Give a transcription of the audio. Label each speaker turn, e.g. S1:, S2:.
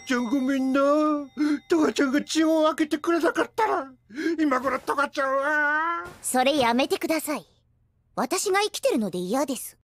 S1: ちゃんごめんなトガちゃんが血をあけてくれなかったら今頃トガちゃんは
S2: それやめてください
S3: 私が生きてるので嫌です